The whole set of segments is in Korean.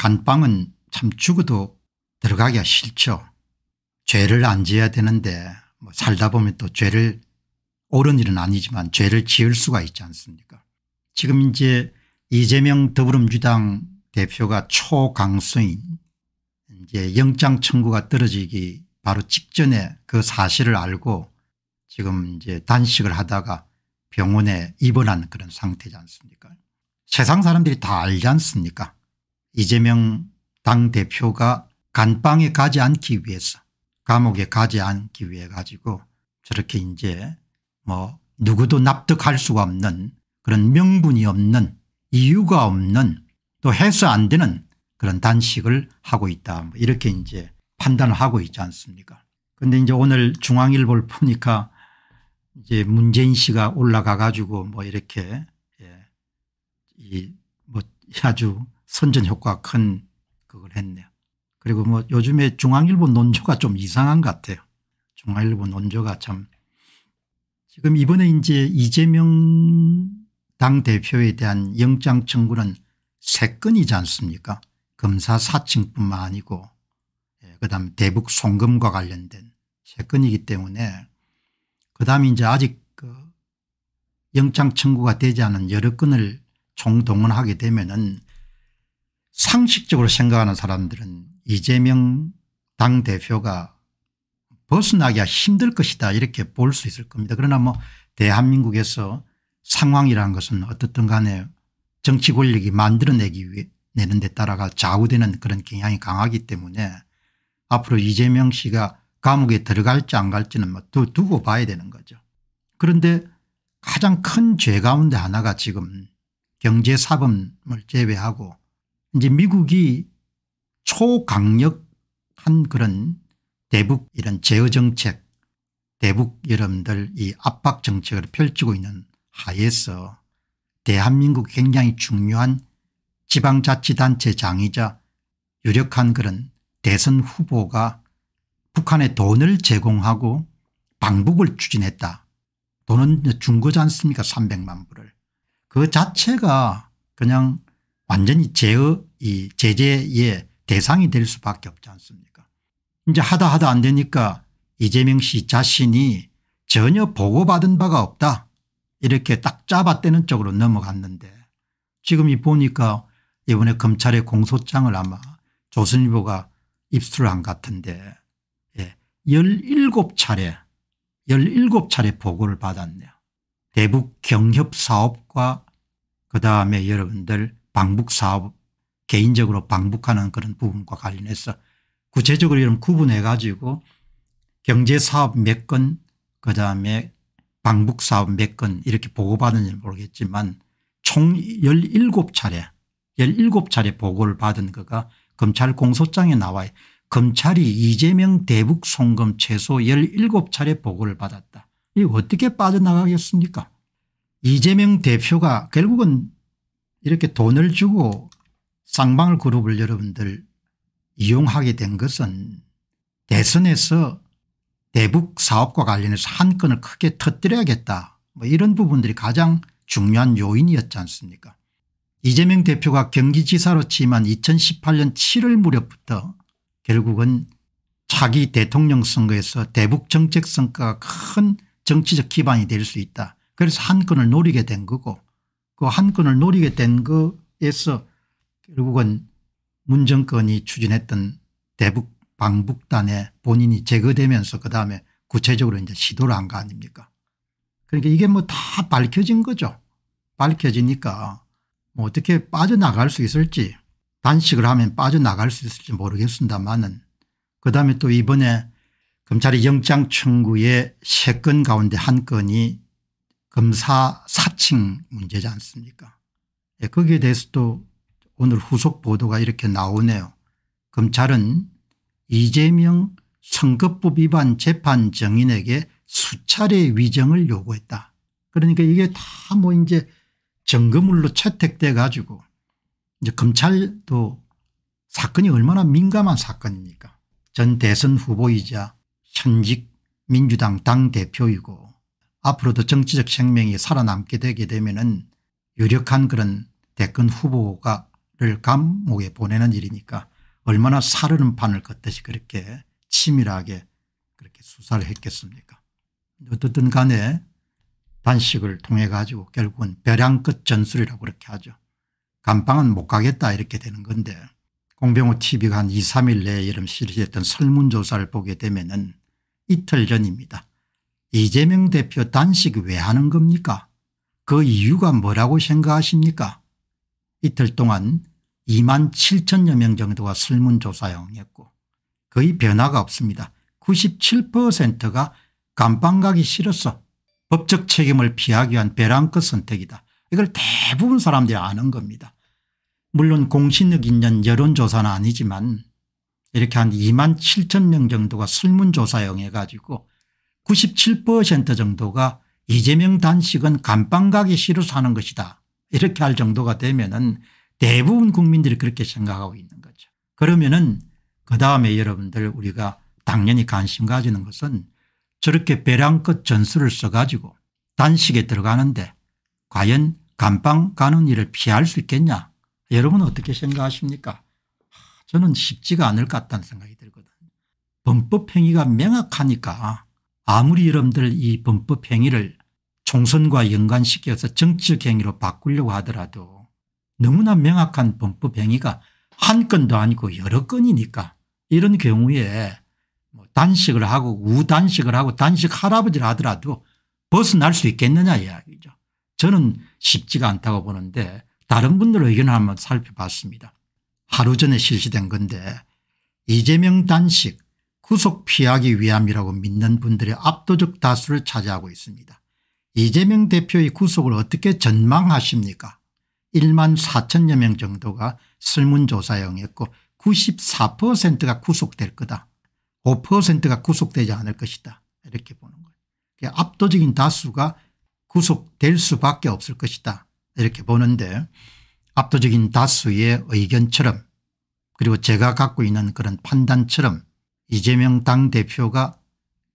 간방은참 죽어도 들어가기가 싫죠. 죄를 안 지어야 되는데 뭐 살다 보면 또 죄를 옳은 일은 아니지만 죄를 지을 수가 있지 않습니까 지금 이제 이재명 더불어민주당 대표가 초강수인 이제 영장 청구가 떨어지기 바로 직전에 그 사실을 알고 지금 이제 단식을 하다가 병원에 입원한 그런 상태지 않습니까 세상 사람들이 다 알지 않습니까 이재명 당대표가 간방에 가지 않기 위해서 감옥에 가지 않기 위해 가지고 저렇게 이제 뭐 누구도 납득할 수가 없는 그런 명분이 없는 이유가 없는 또 해서 안 되는 그런 단식을 하고 있다 뭐 이렇게 이제 판단을 하고 있지 않습니까 그런데 이제 오늘 중앙일보를 보니까 이제 문재인 씨가 올라가 가지고 뭐 이렇게 예, 이뭐 아주 선전 효과가 큰 그걸 했네요. 그리고 뭐 요즘에 중앙일보 논조가 좀 이상한 것 같아요. 중앙일보 논조가 참 지금 이번에 이제 이재명 당대표에 대한 영장 청구는 세 건이지 않습니까 검사 사칭뿐만 아니고 예, 그다음 대북 송금과 관련된 세 건이기 때문에 그다음 이제 아직 그 영장 청구가 되지 않은 여러 건을 총동원하게 되면은 상식적으로 생각하는 사람들은 이재명 당대표가 벗어나기가 힘들 것이다 이렇게 볼 수 있을 겁니다. 그러나 뭐 대한민국에서 상황이라는 것은 어떻든 간에 정치 권력이 만들어내기 위해 내는 데 따라가 좌우되는 그런 경향이 강하기 때문에 앞으로 이재명 씨가 감옥에 들어갈지 안 갈지는 뭐 두, 두고 봐야 되는 거죠. 그런데 가장 큰 죄 가운데 하나가 지금 경제사범을 제외하고 이제 미국이 초강력한 그런 대북 이런 제어정책 대북 여러분들 이 압박정책을 펼치고 있는 하에서 대한민국 굉장히 중요한 지방자치단체 장이자 유력한 그런 대선 후보가 북한에 돈을 제공하고 방북을 추진했다. 돈은 준 거지 않습니까 300만 불을. 그 자체가 그냥 완전히 제의 이 제재의 대상이 될 수밖에 없지 않습니까 이제 하다 하다 안 되니까 이재명 씨 자신이 전혀 보고받은 바가 없다 이렇게 딱 잡아떼는 쪽으로 넘어갔는데 지금 이 보니까 이번에 검찰의 공소장을 아마 조선일보가 입수를한 같은데 예, 17차례 17차례 보고를 받았네요. 대북 경협 사업과 그다음에 여러분들 방북 사업 개인적으로 방북하는 그런 부분과 관련해서 구체적으로 이런 구분해 가지고 경제사업 몇 건 그다음에 방북사업 몇 건 이렇게 보고받은지 모르겠지만 총 17차례 17차례 보고를 받은 거가 검찰 공소장에 나와 검찰이 이재명 대북 송금 최소 17차례 보고를 받았다. 이 어떻게 빠져나가겠습니까 이재명 대표가 결국은 이렇게 돈을 주고 쌍방울 그룹을 여러분들 이용하게 된 것은 대선에서 대북 사업과 관련해서 한 건을 크게 터뜨려야겠다 뭐 이런 부분들이 가장 중요한 요인이었지 않습니까 이재명 대표가 경기지사로 취임한 2018년 7월 무렵부터 결국은 차기 대통령 선거에서 대북 정책 성과가 큰 정치적 기반이 될 수 있다. 그래서 한 건을 노리게 된 거고 그한 건을 노리게 된것에서 결국은 문정권이 추진했던 대북 방북단에 본인이 제거되면서 그다음에 구체적으로 이제 시도를 한 거 아닙니까 그러니까 이게 뭐 다 밝혀진 거죠. 밝혀지니까 뭐 어떻게 빠져나갈 수 있을지 단식을 하면 빠져나갈 수 있을지 모르겠습니다만은 그다음에 또 이번에 검찰이 영장 청구의 세 건 가운데 한 건이 검사 사칭 문제지 않습니까 예, 거기에 대해서도 오늘 후속 보도가 이렇게 나오네요. 검찰은 이재명 선거법 위반 재판 정인에게 수차례 위정을 요구했다. 그러니까 이게 다 뭐 이제 정거물로 채택돼 가지고 이제 검찰도 사건이 얼마나 민감한 사건입니까 전 대선 후보이자 현직 민주당 당대표이고 앞으로도 정치적 생명이 살아남게 되게 되면 은 유력한 그런 대권 후보가를 감옥에 보내는 일이니까 얼마나 사르는 판을 걷듯이 그렇게 치밀하게 그렇게 수사를 했겠습니까 어떻든 간에 단식을 통해 가지고 결국은 벼랑끝 전술이라고 그렇게 하죠. 감방은 못 가겠다 이렇게 되는 건데 공병호 tv가 한 2, 3일 내에 이름 시했던 설문조사를 보게 되면 은 이틀 전입니다. 이재명 대표 단식 왜 하는 겁니까 그 이유가 뭐라고 생각하십니까 이틀 동안 2만 7천여 명 정도가 설문조사용했고 거의 변화가 없습니다. 97%가 감방 가기 싫어서 법적 책임을 피하기 위한 베랑끝 선택이다. 이걸 대부분 사람들이 아는 겁니다. 물론 공신력 있는 여론조사는 아니지만 이렇게 한 2만 7천 명 정도가 설문조사용 해가지고 97% 정도가 이재명 단식은 감방 가기 싫어사는 것이다 이렇게 할 정도가 되면 은 대부분 국민들이 그렇게 생각하고 있는 거죠. 그러면 은그 다음에 여러분들 우리가 당연히 관심 가지는 것은 저렇게 배량껏 전술을 써가지고 단식에 들어가는데 과연 감방 가는 일을 피할 수 있겠냐 여러분 어떻게 생각하십니까 저는 쉽지가 않을 것 같다는 생각이 들거든요. 범법행위가 명확하니까 아무리 여러분들 이 범법 행위를 총선과 연관시켜서 정치적 행위로 바꾸려고 하더라도 너무나 명확한 범법 행위가 한 건도 아니고 여러 건이니까 이런 경우에 뭐 단식을 하고 우단식을 하고 단식 할아버지를 하더라도 벗어날 수 있겠느냐 이야기죠. 저는 쉽지가 않다고 보는데 다른 분들 의견을 한번 살펴봤습니다. 하루 전에 실시된 건데 이재명 단식 후속 피하기 위함이라고 믿는 분들의 압도적 다수를 차지하고 있습니다. 이재명 대표의 구속을 어떻게 전망하십니까 1만 4천여 명 정도가 설문조사에 응했고 94%가 구속될 거다. 5%가 구속되지 않을 것이다. 이렇게 보는 거예요. 압도적인 다수가 구속될 수밖에 없을 것이다. 이렇게 보는데 압도적인 다수의 의견처럼 그리고 제가 갖고 있는 그런 판단처럼 이재명 당대표가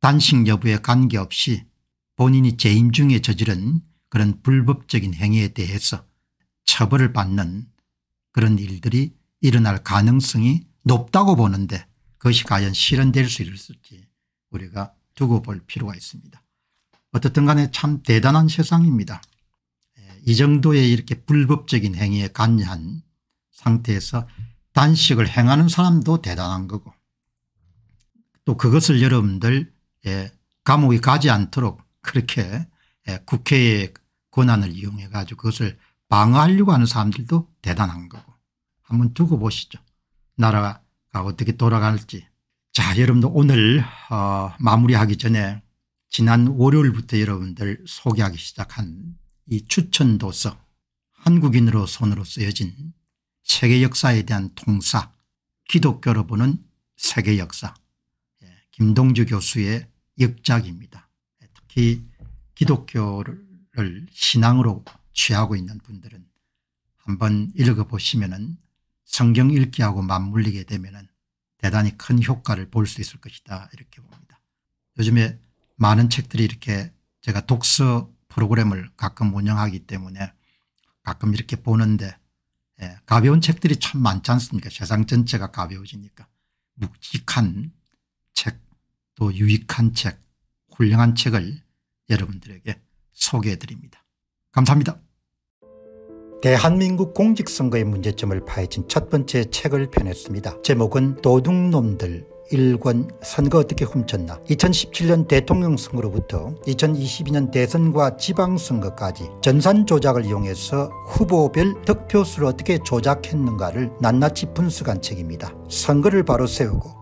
단식 여부에 관계없이 본인이 재임 중에 저지른 그런 불법적인 행위에 대해서 처벌을 받는 그런 일들이 일어날 가능성이 높다고 보는데 그것이 과연 실현될 수 있을지 우리가 두고 볼 필요가 있습니다. 어떻든 간에 참 대단한 세상입니다. 예, 이 정도의 이렇게 불법적인 행위에 관여한 상태에서 단식을 행하는 사람도 대단한 거고 또 그것을 여러분들 예, 감옥에 가지 않도록 그렇게 예, 국회의 권한을 이용해 가지고 그것을 방어하려고 하는 사람들도 대단한 거고 한번 두고 보시죠. 나라가 어떻게 돌아갈지. 자 여러분들 오늘 어, 마무리하기 전에 지난 월요일부터 여러분들 소개하기 시작한 이 추천도서 한국인으로 손으로 쓰여진 세계 역사에 대한 통사 기독교로 보는 세계 역사 김동주 교수의 역작입니다. 특히 기독교를 신앙으로 취하고 있는 분들은 한번 읽어보시면 성경 읽기하고 맞물리게 되면 대단히 큰 효과를 볼 수 있을 것이다 이렇게 봅니다. 요즘에 많은 책들이 이렇게 제가 독서 프로그램을 가끔 운영하기 때문에 가끔 이렇게 보는데 예, 가벼운 책들이 참 많지 않습니까 세상 전체가 가벼워지니까 묵직한 책또 유익한 책 훌륭한 책을 여러분들에게 소개해 드립니다. 감사합니다. 대한민국 공직선거의 문제점을 파헤친 첫 번째 책을 펴냈습니다. 제목은 도둑놈들 일권 선거 어떻게 훔쳤나 2017년 대통령 선거로부터 2022년 대선과 지방선거까지 전산 조작을 이용해서 후보별 득표수를 어떻게 조작했는가를 낱낱이 분수간 책입니다. 선거를 바로 세우고